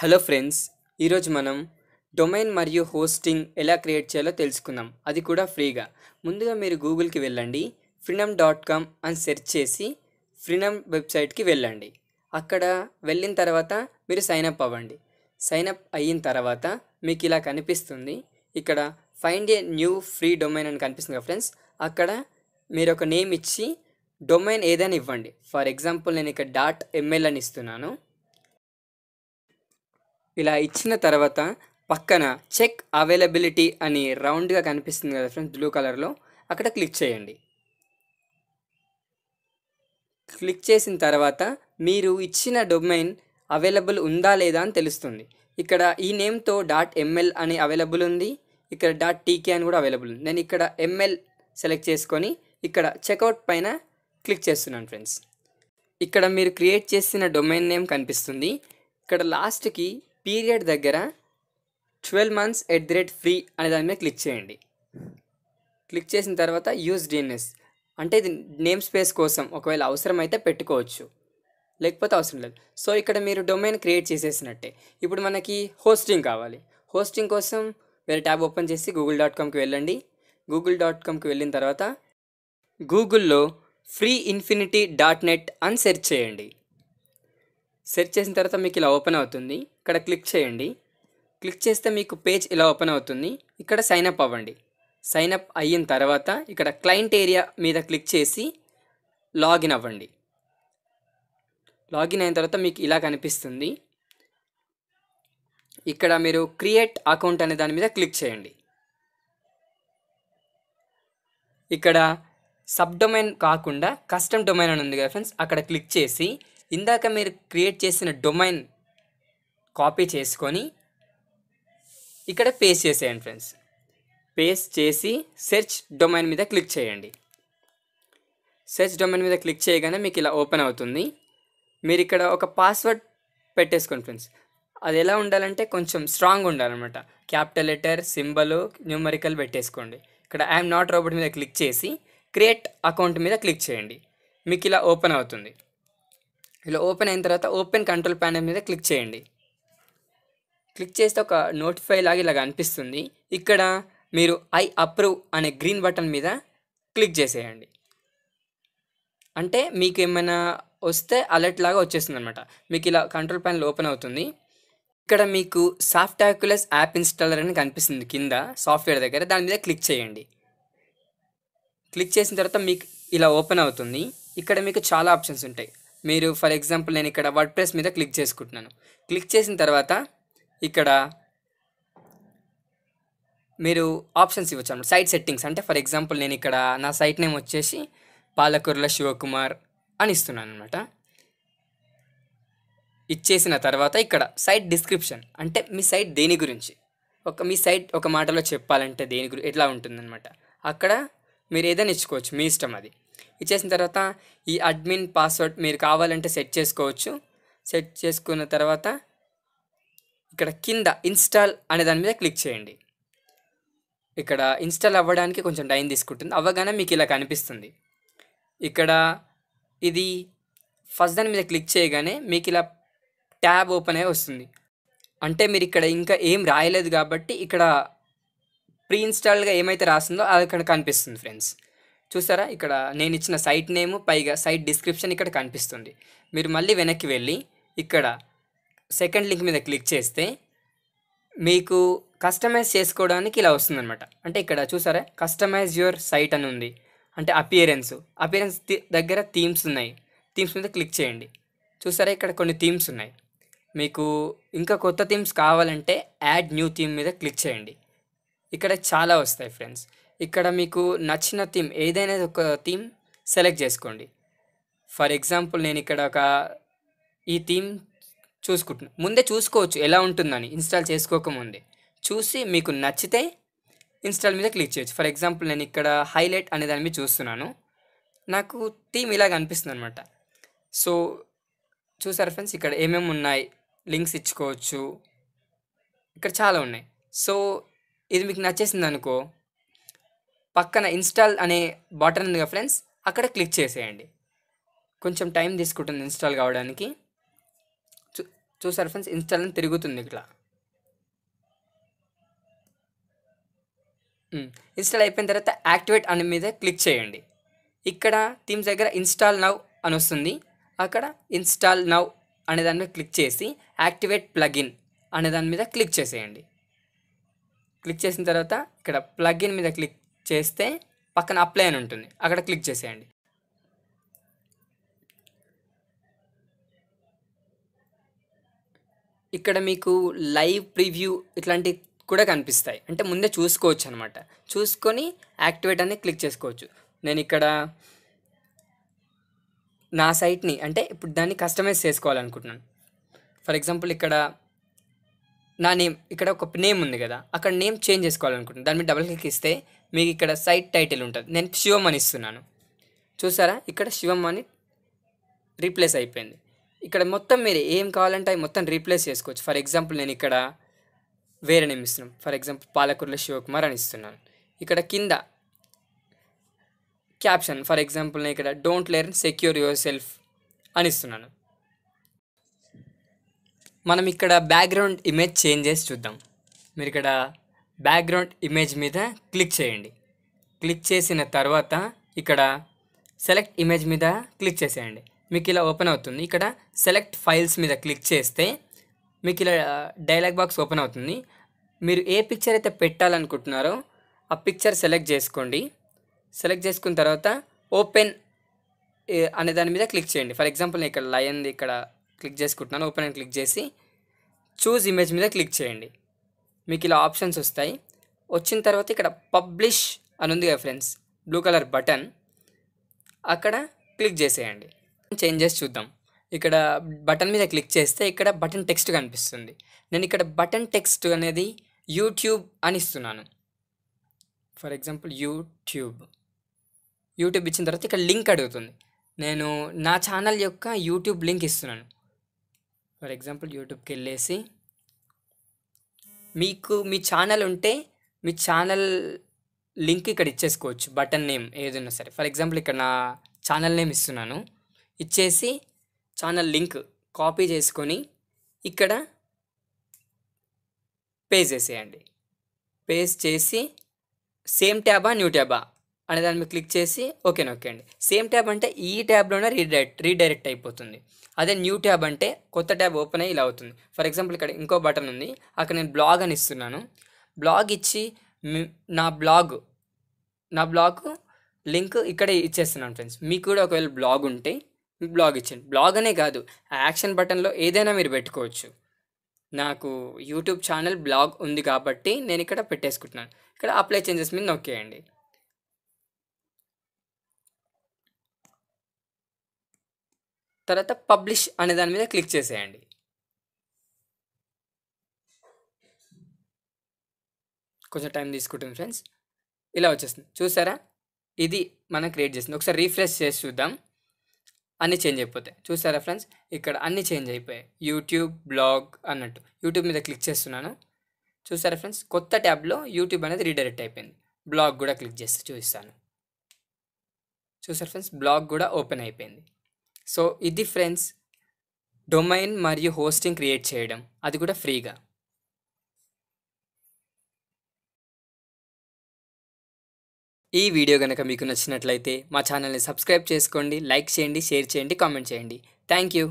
hello friends ఈరోజు మనం domain మరియు హోస్టింగ్ ఎలా క్రియేట్ చేయాలో తెలుసుకుందాం అది కూడా ఫ్రీగా ముందుగా మీరు గూగుల్కి వెళ్ళండి ఫ్రీనమ్ డాట్ కామ్ అని సెర్చ్ చేసి ఫ్రీనమ్ వెబ్సైట్కి వెళ్ళండి అక్కడ వెళ్ళిన తర్వాత మీరు సైనప్ అవ్వండి సైనప్ అయిన తర్వాత మీకు ఇలా కనిపిస్తుంది ఇక్కడ find a new free domain అని కనిపిస్తుంది కదా ఫ్రెండ్స్ అక్కడ మీరు ఒక నేమ్ ఇచ్చి డొమైన్ ఏదైనా ఇవ్వండి ఫర్ ఎగ్జాంపుల్ నేను ఇక్కడ డాట్ ఎంఎల్ అని ఇస్తున్నాను ఇలా ఇచ్చిన తర్వాత పక్కన చెక్ అవైలబిలిటీ అని రౌండ్గా కనిపిస్తుంది కదా ఫ్రెండ్స్ బ్లూ కలర్లో అక్కడ క్లిక్ చేయండి క్లిక్ చేసిన తర్వాత మీరు ఇచ్చిన డొమైన్ అవైలబుల్ ఉందా లేదా అని తెలుస్తుంది ఇక్కడ ఈ నేమ్తో డాట్ ఎంఎల్ అని అవైలబుల్ ఉంది ఇక్కడ డాట్ టీకే అని కూడా అవైలబుల్ ఉంది నేను ఇక్కడ ఎంఎల్ సెలెక్ట్ చేసుకొని ఇక్కడ చెక్అవుట్ పైన క్లిక్ చేస్తున్నాను ఫ్రెండ్స్ ఇక్కడ మీరు క్రియేట్ చేసిన డొమైన్ నేమ్ కనిపిస్తుంది ఇక్కడ లాస్ట్కి పీరియడ్ దగ్గర twelve months at the rate free అనే దాని మీద క్లిక్ చేయండి క్లిక్ చేసిన తర్వాత యూస్ డిఎన్ఎస్ అంటే ఇది నేమ్ స్పేస్ కోసం ఒకవేళ అవసరమైతే పెట్టుకోవచ్చు లేకపోతే అవసరం లేదు సో ఇక్కడ మీరు డొమైన్ క్రియేట్ చేసేసినట్టే ఇప్పుడు మనకి హోస్టింగ్ కావాలి హోస్టింగ్ కోసం వేరే ట్యాబ్ ఓపెన్ చేసి గూగుల్ డాట్ కామ్కి వెళ్ళండి గూగుల్ డాట్ కామ్కి వెళ్ళిన తర్వాత గూగుల్లో ఫ్రీ ఇన్ఫినిటీ డాట్ నెట్ అని సెర్చ్ చేయండి సెర్చ్ చేసిన తర్వాత మీకు ఇలా ఓపెన్ అవుతుంది ఇక్కడ క్లిక్ చేయండి క్లిక్ చేస్తే మీకు పేజ్ ఇలా ఓపెన్ అవుతుంది ఇక్కడ సైన్ అప్ అవ్వండి సైన్ అప్ అయిన తర్వాత ఇక్కడ క్లయింట్ ఏరియా మీద క్లిక్ చేసి లాగిన్ అవ్వండి లాగిన్ అయిన తర్వాత మీకు ఇలా కనిపిస్తుంది ఇక్కడ మీరు క్రియేట్ అకౌంట్ అనే దాని మీద క్లిక్ చేయండి ఇక్కడ సబ్ డొమైన్ కాకుండా కస్టమ్ డొమైన్ అని ఉంది కదా ఫ్రెండ్స్ అక్కడ క్లిక్ చేసి ఇందాక మీరు క్రియేట్ చేసిన డొమైన్ కాపీ చేసుకొని ఇక్కడ పేస్ట్ చేసేయండి ఫ్రెండ్స్ పేస్ట్ చేసి సెర్చ్ డొమైన్ మీద క్లిక్ చేయండి సెర్చ్ డొమైన్ మీద క్లిక్ చేయగానే మీకు ఇలా ఓపెన్ అవుతుంది మీరు ఇక్కడ ఒక పాస్వర్డ్ పెట్టేసుకోండి ఫ్రెండ్స్ అది ఎలా ఉండాలంటే కొంచెం స్ట్రాంగ్ ఉండాలన్నమాట క్యాపిటల్ లెటర్ సింబల్ న్యూమరికల్ పెట్టేసుకోండి ఇక్కడ ఐఎమ్ నాట్ రోబోట్ మీద క్లిక్ చేసి క్రియేట్ అకౌంట్ మీద క్లిక్ చేయండి మీకు ఇలా ఓపెన్ అవుతుంది ఇలా ఓపెన్ అయిన తర్వాత ఓపెన్ కంట్రోల్ ప్యానల్ మీద క్లిక్ చేయండి క్లిక్ చేస్తే ఒక నోటిఫై లాగా ఇలాగ అనిపిస్తుంది ఇక్కడ మీరు ఐ అప్రూవ్ అనే గ్రీన్ బటన్ మీద క్లిక్ చేసేయండి అంటే మీకు ఏమైనా వస్తే అలర్ట్ లాగా వచ్చేస్తుంది అనమాట మీకు ఇలా కంట్రోల్ ప్యానల్ ఓపెన్ అవుతుంది ఇక్కడ మీకు సాఫ్ట్ యాక్యులస్ యాప్ ఇన్స్టాలర్ అని కనిపిస్తుంది కింద సాఫ్ట్వేర్ దగ్గర దాని మీద క్లిక్ చేయండి క్లిక్ చేసిన తర్వాత మీకు ఇలా ఓపెన్ అవుతుంది ఇక్కడ మీకు చాలా ఆప్షన్స్ ఉంటాయి మీరు ఫర్ ఎగ్జాంపుల్ నేను ఇక్కడ వర్డ్ ప్రెస్ మీద క్లిక్ చేసుకుంటున్నాను క్లిక్ చేసిన తర్వాత ఇక్కడ మీరు ఆప్షన్స్ ఇవ్వచ్చు అనమాట సైట్ సెట్టింగ్స్ అంటే ఫర్ ఎగ్జాంపుల్ నేను ఇక్కడ నా సైట్ నేమ్ వచ్చేసి పాలకూరుల శివకుమార్ అని ఇస్తున్నాను అనమాట ఇచ్చేసిన తర్వాత ఇక్కడ సైట్ డిస్క్రిప్షన్ అంటే మీ సైట్ దేని గురించి ఒక మీ సైట్ ఒక మాటలో చెప్పాలంటే దేని గురించి ఎట్లా ఉంటుందన్నమాట అక్కడ మీరు ఏదైనా ఇచ్చుకోవచ్చు మీ ఇష్టం అది ఇచ్చేసిన తర్వాత ఈ అడ్మిన్ పాస్వర్డ్ మీరు కావాలంటే సెట్ చేసుకోవచ్చు సెట్ చేసుకున్న తర్వాత ఇక్కడ కింద ఇన్స్టాల్ అనే దాని మీద క్లిక్ చేయండి ఇక్కడ ఇన్స్టాల్ అవ్వడానికి కొంచెం టైం తీసుకుంటుంది అవ్వగానే మీకు ఇలా కనిపిస్తుంది ఇక్కడ ఇది ఫస్ట్ దాని మీద క్లిక్ చేయగానే మీకు ఇలా ట్యాబ్ ఓపెన్ అయ్యి వస్తుంది అంటే మీరు ఇక్కడ ఇంకా ఏం రాయలేదు కాబట్టి ఇక్కడ ప్రీ ఇన్స్టాల్డ్గా ఏమైతే రాస్తుందో అది ఇక్కడ కనిపిస్తుంది ఫ్రెండ్స్ చూసారా ఇక్కడ నేను ఇచ్చిన సైట్ నేమ్ పైగా సైట్ డిస్క్రిప్షన్ ఇక్కడ కనిపిస్తుంది మీరు మళ్ళీ వెనక్కి వెళ్ళి ఇక్కడ సెకండ్ లింక్ మీద క్లిక్ చేస్తే మీకు కస్టమైజ్ చేసుకోవడానికి ఇలా అనమాట అంటే ఇక్కడ చూసారా కస్టమైజ్ యువర్ సైట్ అని ఉంది అంటే అపియరెన్స్ అపియరెన్స్ దగ్గర థీమ్స్ ఉన్నాయి థీమ్స్ మీద క్లిక్ చేయండి చూసారా ఇక్కడ కొన్ని థీమ్స్ ఉన్నాయి మీకు ఇంకా కొత్త థీమ్స్ కావాలంటే యాడ్ న్యూ థీమ్ మీద క్లిక్ చేయండి ఇక్కడ చాలా వస్తాయి ఫ్రెండ్స్ ఇక్కడ మీకు నచ్చిన థీమ్ ఏదైనా ఒక థీమ్ సెలెక్ట్ చేసుకోండి ఫర్ ఎగ్జాంపుల్ నేను ఇక్కడ ఒక ఈ థీమ్ చూసుకుంటున్నాను ముందే చూసుకోవచ్చు ఎలా ఉంటుందని ఇన్స్టాల్ చేసుకోకముందే చూసి మీకు నచ్చితే ఇన్స్టాల్ మీద క్లిక్ చేయొచ్చు ఫర్ ఎగ్జాంపుల్ నేను ఇక్కడ హైలైట్ అనే దాని మీద చూస్తున్నాను నాకు థీమ్ ఇలాగ అనిపిస్తుంది అనమాట సో చూసారు ఫ్రెండ్స్ ఇక్కడ ఏమేమి ఉన్నాయి లింక్స్ ఇచ్చుకోవచ్చు ఇక్కడ చాలా ఉన్నాయి సో ఇది మీకు నచ్చేసింది అనుకో పక్కన ఇన్స్టాల్ అనే బటన్ ఉంది కదా ఫ్రెండ్స్ అక్కడ క్లిక్ చేసేయండి కొంచెం టైం తీసుకుంటుంది ఇన్స్టాల్ కావడానికి చూసారు ఫ్రెండ్స్ ఇన్స్టాలని తిరుగుతుంది ఇట్లా ఇన్స్టాల్ అయిపోయిన తర్వాత యాక్టివేట్ అని మీద క్లిక్ చేయండి ఇక్కడ థీమ్స్ దగ్గర ఇన్స్టాల్ నవ్ అని వస్తుంది అక్కడ ఇన్స్టాల్ నవ్ అనే దాని మీద క్లిక్ చేసి యాక్టివేట్ ప్లగిన్ అనే దాని మీద క్లిక్ చేసేయండి క్లిక్ చేసిన తర్వాత ఇక్కడ ప్లగిన్ మీద క్లిక్ చేస్తే పక్కన అప్లై అని ఉంటుంది అక్కడ క్లిక్ చేసేయండి ఇక్కడ మీకు లైవ్ ప్రివ్యూ ఇట్లాంటి కూడా కనిపిస్తాయి అంటే ముందే చూసుకోవచ్చు అనమాట చూసుకొని యాక్టివేట్ అని క్లిక్ చేసుకోవచ్చు నేను ఇక్కడ నా సైట్ని అంటే ఇప్పుడు దాన్ని కస్టమైజ్ చేసుకోవాలనుకుంటున్నాను ఫర్ ఎగ్జాంపుల్ ఇక్కడ నా నేమ్ ఇక్కడ ఒక నేమ్ ఉంది కదా అక్కడ నేమ్ చేంజ్ చేసుకోవాలనుకుంటున్నాను దాని మీద డబుల్ క్లిక్ ఇస్తే మీకు ఇక్కడ సైట్ టైటిల్ ఉంటుంది నేను శివం అని ఇస్తున్నాను చూసారా ఇక్కడ శివం అని రీప్లేస్ అయిపోయింది ఇక్కడ మొత్తం మీరు ఏం కావాలంటే అవి మొత్తం రీప్లేస్ చేసుకోవచ్చు ఫర్ ఎగ్జాంపుల్ నేను ఇక్కడ వేరే నేమ్ ఇస్తున్నాను ఫర్ ఎగ్జాంపుల్ పాలకూరుల శివకుమార్ అని ఇస్తున్నాను ఇక్కడ కింద క్యాప్షన్ ఫర్ ఎగ్జాంపుల్ నేను ఇక్కడ don't learn secure yourself అని ఇస్తున్నాను మనం ఇక్కడ బ్యాక్గ్రౌండ్ ఇమేజ్ చేంజ్ చేసి చూద్దాం మీరు ఇక్కడ బ్యాక్గ్రౌండ్ ఇమేజ్ మీద క్లిక్ చేయండి క్లిక్ చేసిన తర్వాత ఇక్కడ సెలెక్ట్ ఇమేజ్ మీద క్లిక్ చేసేయండి మీకు ఇలా ఓపెన్ అవుతుంది ఇక్కడ సెలెక్ట్ ఫైల్స్ మీద క్లిక్ చేస్తే మీకు ఇలా డైలాగ్ బాక్స్ ఓపెన్ అవుతుంది మీరు ఏ పిక్చర్ అయితే పెట్టాలనుకుంటున్నారో ఆ పిక్చర్ సెలెక్ట్ చేసుకోండి సెలెక్ట్ చేసుకున్న తర్వాత ఓపెన్ అనే దాని మీద క్లిక్ చేయండి ఫర్ ఎగ్జాంపుల్ ఇక్కడ లయన్ ఇక్కడ క్లిక్ చేసుకుంటున్నాను ఓపెన్ అని క్లిక్ చేసి చూజ్ ఇమేజ్ మీద క్లిక్ చేయండి మీకు ఇలా ఆప్షన్స్ వస్తాయి వచ్చిన తర్వాత ఇక్కడ పబ్లిష్ అని ఉంది కదా ఫ్రెండ్స్ బ్లూ కలర్ బటన్ అక్కడ క్లిక్ చేసేయండి చేంజెస్ చూద్దాం ఇక్కడ బటన్ మీద క్లిక్ చేస్తే ఇక్కడ బటన్ టెక్స్ట్ కనిపిస్తుంది నేను ఇక్కడ బటన్ టెక్స్ట్ అనేది యూట్యూబ్ అని ఇస్తున్నాను ఫర్ ఎగ్జాంపుల్ యూట్యూబ్ యూట్యూబ్ ఇచ్చిన తర్వాత ఇక్కడ లింక్ అడుగుతుంది నేను నా ఛానల్ యొక్క యూట్యూబ్ లింక్ ఇస్తున్నాను ఫర్ ఎగ్జాంపుల్ యూట్యూబ్కి వెళ్ళేసి మీకు మీ ఛానల్ ఉంటే మీ ఛానల్ లింక్ ఇక్కడ ఇచ్చేసుకోవచ్చు బటన్ నేమ్ ఏదైనా సరే ఫర్ ఎగ్జాంపుల్ ఇక్కడ నా ఛానల్ నేమ్ ఇస్తున్నాను ఇచ్చేసి ఛానల్ లింక్ కాపీ చేసుకొని ఇక్కడ పేస్ చేసేయండి పేస్ చేసి సేమ్ ట్యాబా న్యూ ట్యాబా అనే దాన్ని మీరు క్లిక్ చేసి ఓకే అండి సేమ్ ట్యాబ్ అంటే ఈ ట్యాబ్లోనే రీడైరెక్ట్ రీడైరెక్ట్ అయిపోతుంది అదే న్యూ ట్యాబ్ అంటే కొత్త ట్యాబ్ ఓపెన్ అయ్యి ఇలా అవుతుంది ఫర్ ఎగ్జాంపుల్ ఇక్కడ ఇంకో బటన్ ఉంది అక్కడ నేను బ్లాగ్ అని ఇస్తున్నాను బ్లాగ్ ఇచ్చి నా బ్లాగ్ నా బ్లాగ్ లింక్ ఇక్కడే ఇచ్చేస్తున్నాను ఫ్రెండ్స్ మీకు కూడా ఒకవేళ బ్లాగ్ ఉంటే బ్లాగ్ ఇచ్చేయండి బ్లాగ్ అనే కాదు యాక్షన్ బటన్లో ఏదైనా మీరు పెట్టుకోవచ్చు నాకు యూట్యూబ్ ఛానల్ బ్లాగ్ ఉంది కాబట్టి నేను ఇక్కడ పెట్టేసుకుంటున్నాను ఇక్కడ అప్లై చేంజెస్ మీద నొక్కేయండి తర్వాత పబ్లిష్ అనే దాని మీద క్లిక్ చేసేయండి కొంచెం టైం తీసుకుంటుంది ఫ్రెండ్స్ ఇలా వచ్చేస్తుంది చూసారా ఇది మనం క్రియేట్ చేసింది ఒకసారి రీఫ్రెష్ చేసి చూద్దాం అన్నీ చేంజ్ అయిపోతాయి చూసారా ఫ్రెండ్స్ ఇక్కడ అన్నీ చేంజ్ అయిపోయాయి యూట్యూబ్ బ్లాగ్ అన్నట్టు యూట్యూబ్ మీద క్లిక్ చేస్తున్నాను చూసారా ఫ్రెండ్స్ కొత్త ట్యాబ్లో యూట్యూబ్ అనేది రీడైరెక్ట్ అయిపోయింది బ్లాగ్ కూడా క్లిక్ చేసి చూపిస్తాను చూసారా ఫ్రెండ్స్ బ్లాగ్ కూడా ఓపెన్ అయిపోయింది సో ఇది ఫ్రెండ్స్ డొమైన్ మరియు హోస్టింగ్ క్రియేట్ చేయడం అది కూడా ఫ్రీగా ఈ వీడియో కనుక మీకు నచ్చినట్లయితే మా ఛానల్ని సబ్స్క్రైబ్ చేసుకోండి లైక్ చేయండి షేర్ చేయండి కామెంట్ చేయండి థ్యాంక్ యూ